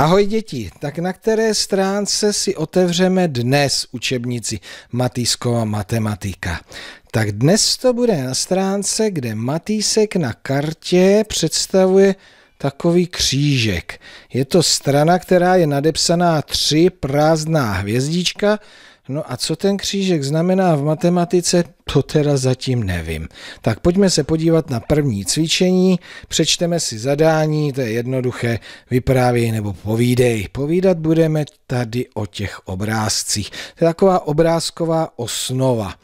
Ahoj děti, tak na které stránce si otevřeme dnes učebnici Matýskova matematika? Tak dnes to bude na stránce, kde Matýsek na kartě představuje takový křížek. Je to strana, která je nadepsaná tři prázdná hvězdička, No a co ten křížek znamená v matematice, to teda zatím nevím. Tak pojďme se podívat na první cvičení, přečteme si zadání, to je jednoduché, vyprávěj nebo povídej. Povídat budeme tady o těch obrázcích. To je taková obrázková osnova.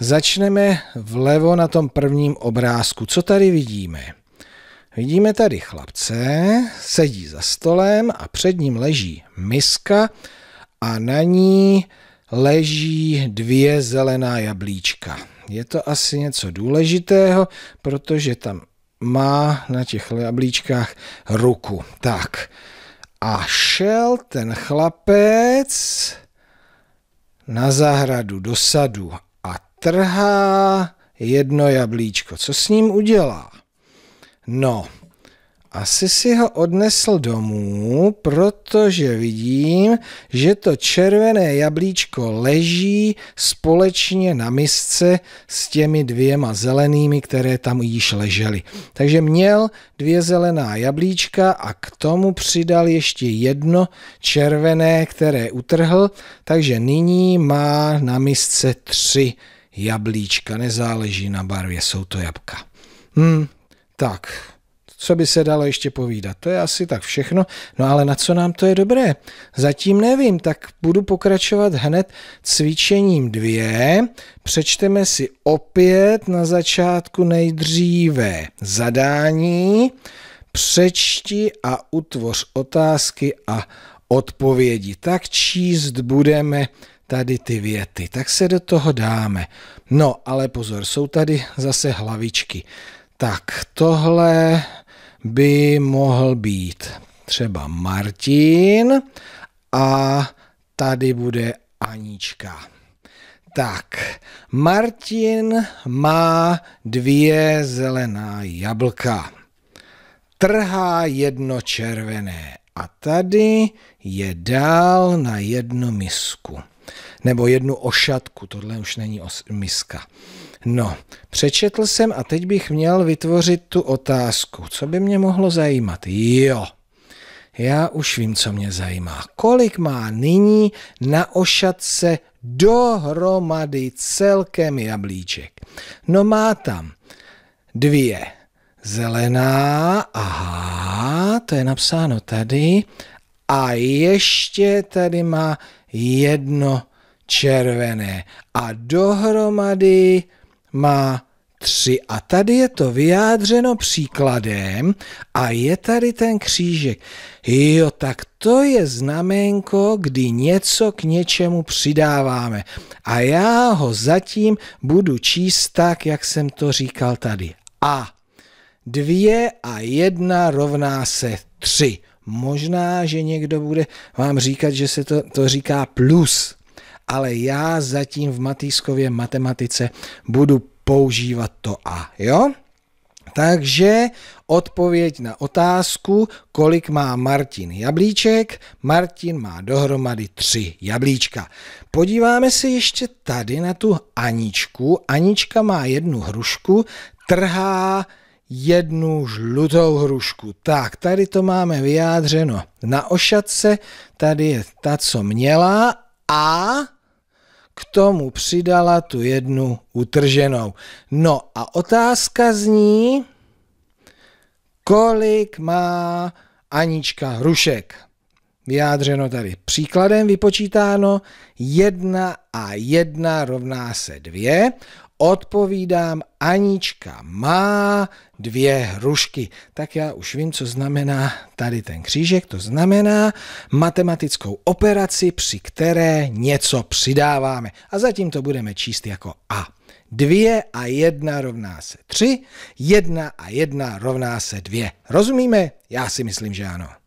Začneme vlevo na tom prvním obrázku. Co tady vidíme? Vidíme tady chlapce, sedí za stolem a před ním leží miska a na ní leží dvě zelená jablíčka. Je to asi něco důležitého, protože tam má na těch jablíčkách ruku. Tak. A šel ten chlapec na zahradu, do sadu a trhá jedno jablíčko. Co s ním udělá? No, asi si ho odnesl domů, protože vidím, že to červené jablíčko leží společně na misce s těmi dvěma zelenými, které tam již ležely. Takže měl dvě zelená jablíčka a k tomu přidal ještě jedno červené, které utrhl, takže nyní má na misce tři jablíčka, nezáleží na barvě, jsou to jabka. Hmm, tak, co by se dalo ještě povídat. To je asi tak všechno, no ale na co nám to je dobré? Zatím nevím, tak budu pokračovat hned cvičením dvě. Přečteme si opět na začátku nejdříve zadání, přečti a utvoř otázky a odpovědi. Tak číst budeme tady ty věty, tak se do toho dáme. No, ale pozor, jsou tady zase hlavičky. Tak tohle by mohl být třeba Martin a tady bude Anička. Tak, Martin má dvě zelená jablka. Trhá jedno červené a tady je dál na jednu misku. Nebo jednu ošatku, tohle už není os- miska. No, přečetl jsem a teď bych měl vytvořit tu otázku. Co by mě mohlo zajímat? Jo, já už vím, co mě zajímá. Kolik má nyní na ošatce dohromady celkem jablíček? No má tam dvě zelená, aha, to je napsáno tady, a ještě tady má jedno červené. A dohromady má tři. A tady je to vyjádřeno příkladem a je tady ten křížek. Jo, tak to je znamenko, kdy něco k něčemu přidáváme. A já ho zatím budu číst tak, jak jsem to říkal tady. A dvě a jedna rovná se tři. Možná, že někdo bude vám říkat, že se to, to říká plus ale já zatím v Matýskově matematice budu používat to a, jo? Takže odpověď na otázku, kolik má Martin jablíček. Martin má dohromady tři jablíčka. Podíváme se ještě tady na tu Aničku. Anička má jednu hrušku, trhá jednu žlutou hrušku. Tak, tady to máme vyjádřeno na ošatce. Tady je ta, co měla a k tomu přidala tu jednu utrženou. No a otázka zní, kolik má Anička Hrušek. Vyjádřeno tady příkladem vypočítáno 1 a 1 rovná se 2. Odpovídám, Anička má dvě hrušky. Tak já už vím, co znamená tady ten křížek. To znamená matematickou operaci, při které něco přidáváme. A zatím to budeme číst jako A. Dvě a jedna rovná se tři. Jedna a jedna rovná se dvě. Rozumíme? Já si myslím, že ano.